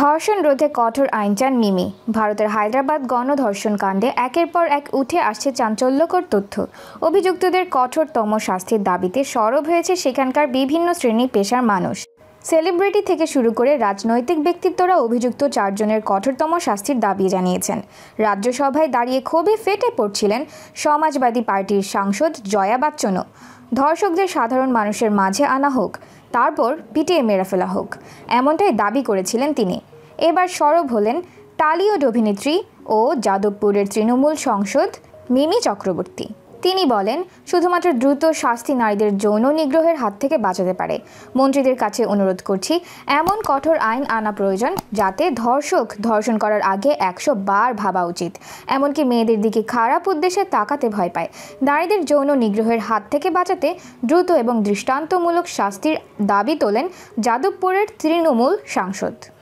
ধর্ষণ রোধে কঠোর আইন চান মিমি ভারতের হায়দ্রাবাদ গণধর্ষণ কাণ্ডে একের পর এক উঠে আসছে চাঞ্চল্যকর তথ্য অভিযুক্তদের কঠোরতম শাস্তির দাবিতে সরব হয়েছে সেখানকার বিভিন্ন শ্রেণী পেশার মানুষ সেলিব্রিটি থেকে শুরু করে রাজনৈতিক ব্যক্তিত্বরা অভিযুক্ত চারজনের কঠোরতম শাস্তির দাবি জানিয়েছেন রাজ্যসভায় দাঁড়িয়ে ক্ষোভে ফেটে পড়ছিলেন সমাজবাদী পার্টির সাংসদ জয়া বাচ্চনও ধর্ষকদের সাধারণ মানুষের মাঝে আনা হোক তারপর পিটিয়ে মেরে ফেলা হোক এমনটাই দাবি করেছিলেন তিনি এবার সরব হলেন টালিউড অভিনেত্রী ও যাদবপুরের তৃণমূল সংসদ মিমি চক্রবর্তী তিনি বলেন শুধুমাত্র দ্রুত শাস্তি নারীদের যৌন নিগ্রহের হাত থেকে বাঁচাতে পারে মন্ত্রীদের কাছে অনুরোধ করছি এমন কঠোর আইন আনা প্রয়োজন যাতে ধর্ষক ধর্ষণ করার আগে একশো বার ভাবা উচিত এমনকি মেয়েদের দিকে খারাপ উদ্দেশ্যে তাকাতে ভয় পায় নারীদের যৌন নিগ্রহের হাত থেকে বাঁচাতে দ্রুত এবং দৃষ্টান্তমূলক শাস্তির দাবি তোলেন যাদবপুরের তৃণমূল সাংসদ